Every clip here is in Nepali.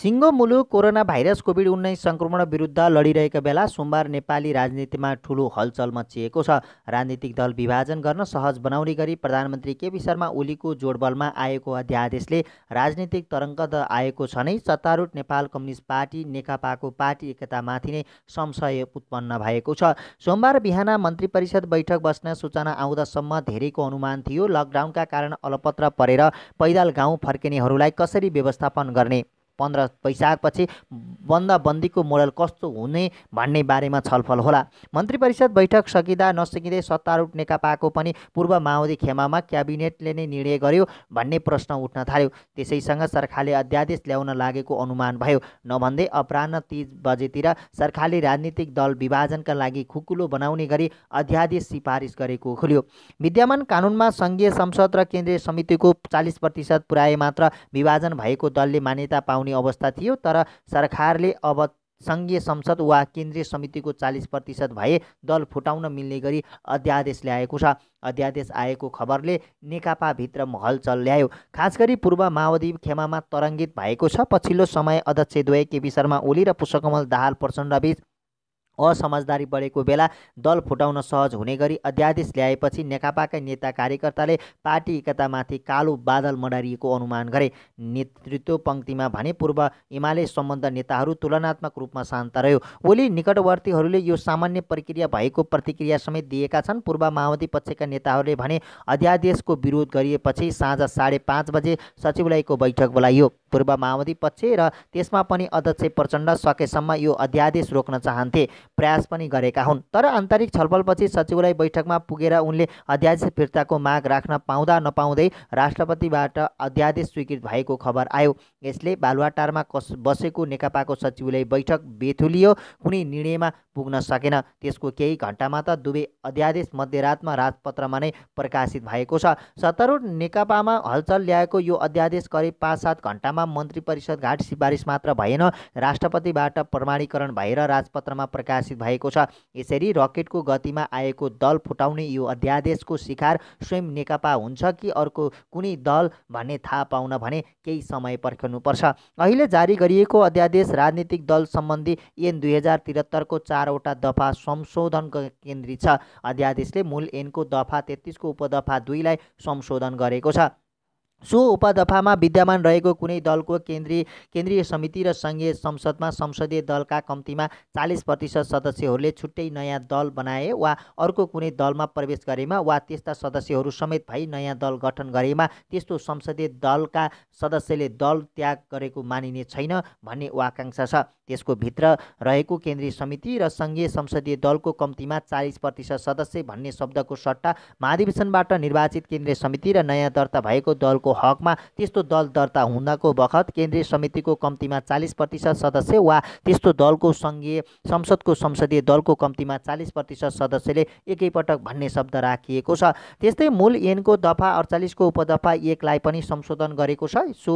सिङ्गो मुलुक कोरोना भाइरस कोभिड उन्नाइस सङ्क्रमण विरुद्ध लडिरहेका बेला सोमबार नेपाली राजनीतिमा ठुलो हलचल मचिएको छ राजनीतिक दल विभाजन गर्न सहज बनाउने गरी प्रधानमन्त्री केपी शर्मा ओलीको जोडबलमा आएको अध्यादेशले राजनीतिक तरङ्ग त आएको छ नै सत्तारूढ नेपाल कम्युनिस्ट पार्टी नेकपाको पार्टी एकतामाथि नै संशय उत्पन्न भएको छ सोमबार बिहान मन्त्री परिषद बैठक बस्न सूचना आउँदासम्म धेरैको अनुमान थियो लकडाउनका कारण अलपत्र परेर पैदल गाउँ फर्किनेहरूलाई कसरी व्यवस्थापन गर्ने पन्ध्र वैशाखपछि बन्दबन्दीको मोडल कस्तो हुने भन्ने बारेमा छलफल होला मन्त्री परिषद बैठक सकिँदा नसकिँदै सत्तारूढ नेकपाको पनि पूर्व माओवादी खेमामा क्याबिनेटले नै निर्णय गर्यो भन्ने प्रश्न उठ्न थाल्यो त्यसैसँग सरकारले अध्यादेश ल्याउन लागेको अनुमान भयो नभन्दै अपरान्न तिस बजेतिर सरकारले राजनीतिक दल विभाजनका लागि खुकुलो बनाउने गरी अध्यादेश सिफारिस गरेको खुल्यो विद्यमान कानुनमा सङ्घीय संसद र केन्द्रीय समितिको चालिस प्रतिशत पुराए मात्र विभाजन भएको दलले मान्यता पाउने हुने अवस्था थियो तर सरकारले अब सङ्घीय संसद वा केन्द्रीय समितिको चालिस प्रतिशत भए दल फुटाउन मिल्ने गरी अध्यादेश ल्याएको छ अध्यादेश आएको खबरले नेकपाभित्र चल ल्यायो खास गरी पूर्व माओवादी खेमामा तरङ्गित भएको छ पछिल्लो समय अध्यक्षद्वय केपी शर्मा ओली र पुष्पकमल दाहाल प्रचण्डबीच असमझदारी बढेको बेला दल फुटाउन सहज हुने गरी अध्यादेश ल्याएपछि नेकपाका नेता कार्यकर्ताले पार्टी एकतामाथि कालो बादल मडारिएको अनुमान गरे नेतृत्व पङ्क्तिमा भने पूर्व एमाले सम्बन्ध नेताहरू तुलनात्मक रूपमा शान्त रह्यो ओली निकटवर्तीहरूले यो सामान्य प्रक्रिया भएको प्रतिक्रिया समेत दिएका छन् पूर्व माओवादी पक्षका नेताहरूले भने अध्यादेशको विरोध गरिएपछि साँझ साढे पाँच बजे सचिवालयको बैठक बोलाइयो पूर्व माओवादी पक्ष र त्यसमा पनि अध्यक्ष प्रचण्ड सकेसम्म यो अध्यादेश रोक्न चाहन्थे प्रयास पनि गरेका हुन् तर आन्तरिक छलफलपछि सचिवालय बैठकमा पुगेर उनले अध्यादेश फिर्ताको माग राख्न पाउँदा नपाउँदै राष्ट्रपतिबाट अध्यादेश स्वीकृत भएको खबर आयो यसले बालुवाटारमा कस बसेको नेकपाको सचिवालय बैठक बेथुलियो कुनै निर्णयमा पुग्न सकेन त्यसको केही घन्टामा त दुवै अध्यादेश मध्यरातमा राजपत्रमा नै प्रकाशित भएको छ सत्तारूढ नेकपामा हलचल ल्याएको यो अध्यादेश करिब पाँच सात घन्टामा घोषणामा मन्त्री परिषद घाट सिफारिस मात्र भएन राष्ट्रपतिबाट प्रमाणीकरण भएर राजपत्रमा प्रकाशित भएको छ यसरी रकेटको गतिमा आएको दल फुटाउने यो अध्यादेशको शिकार स्वयं नेकपा हुन्छ कि अर्को कुनै दल भन्ने थाहा पाउन भने केही समय पर्खनुपर्छ अहिले जारी गरिएको अध्यादेश राजनीतिक दल सम्बन्धी एन दुई हजार त्रिहत्तरको चारवटा दफा संशोधन केन्द्रित छ अध्यादेशले मूल एनको दफा तेत्तिसको उपदफा दुईलाई संशोधन गरेको छ सो उपदफामा विद्यमान रहेको कुनै दलको केन्द्रीय केन्द्रीय समिति र सङ्घीय संसदमा संसदीय दलका कम्तीमा चालिस प्रतिशत सदस्यहरूले छुट्टै नयाँ दल बनाए वा अर्को कुनै दलमा प्रवेश गरेमा वा त्यस्ता सदस्यहरू समेत भई नयाँ दल गठन गरेमा त्यस्तो संसदीय दलका सदस्यले दल त्याग गरेको मानिने छैन भन्ने वाकाङ्क्षा छ त्यसको भित्र रहेको केन्द्रीय समिति र सङ्घीय संसदीय दलको कम्तीमा चालिस प्रतिशत सदस्य भन्ने शब्दको सट्टा महाधिवेशनबाट निर्वाचित केन्द्रीय समिति र नयाँ दर्ता भएको दलको सदस्यको हकमा त्यस्तो दल दर्ता हुनको बखत केन्द्रीय समितिको कम्तीमा चालिस प्रतिशत सदस्य वा त्यस्तो दलको सङ्घीय संसदको संसदीय दलको कम्तीमा चालिस प्रतिशत सदस्यले एकैपटक भन्ने शब्द राखिएको छ त्यस्तै मूल को दफा अडचालिसको उपदफा एकलाई पनि संशोधन गरेको छ सो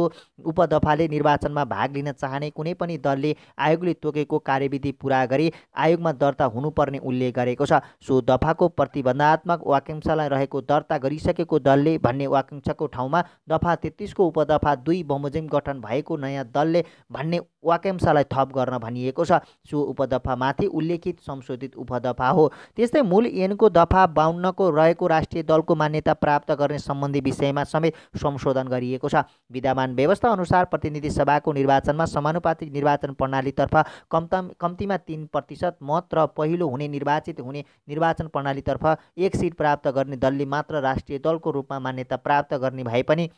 उपदफाले निर्वाचनमा भाग लिन चाहने कुनै पनि दलले आयोगले तोकेको कार्यविधि पुरा गरी आयोगमा दर्ता हुनुपर्ने उल्लेख गरेको छ सो दफाको प्रतिबन्धात्मक वाक्यांशलाई रहेको दर्ता गरिसकेको दलले भन्ने वाक्यांशको ठाउँमा दफा तेत्तिसको उपदफा दुई बमोजिम गठन भएको नयाँ दलले भन्ने वाक्यांशलाई थप गर्न भनिएको छ सो उपदफामाथि उल्लेखित संशोधित उपदफा हो त्यस्तै मूल एनको दफा बाहुन्नको रहेको राष्ट्रिय दलको मान्यता प्राप्त गर्ने सम्बन्धी विषयमा समेत संशोधन गरिएको छ विद्यमान व्यवस्था अनुसार प्रतिनिधि सभाको निर्वाचनमा समानुपातिक निर्वाचन प्रणालीतर्फ कम्तम कम्तीमा तिन प्रतिशत मत र पहिलो हुने निर्वाचित हुने निर्वाचन प्रणालीतर्फ एक सिट प्राप्त गर्ने दलले मात्र राष्ट्रिय दलको रूपमा मान्यता प्राप्त गर्ने भए पनि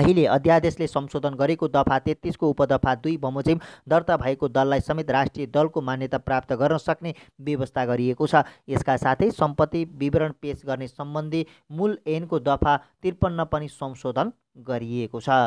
अहिले अध्यादेशले संशोधन गरेको दफा तेत्तिसको उपदफा दुई बमोजिम दर्ता भएको दललाई समेत राष्ट्रिय दलको मान्यता प्राप्त गर्न सक्ने व्यवस्था गरिएको छ यसका साथै सम्पत्ति विवरण पेस गर्ने सम्बन्धी मूल ऐनको दफा त्रिपन्न पनि संशोधन गरिएको छ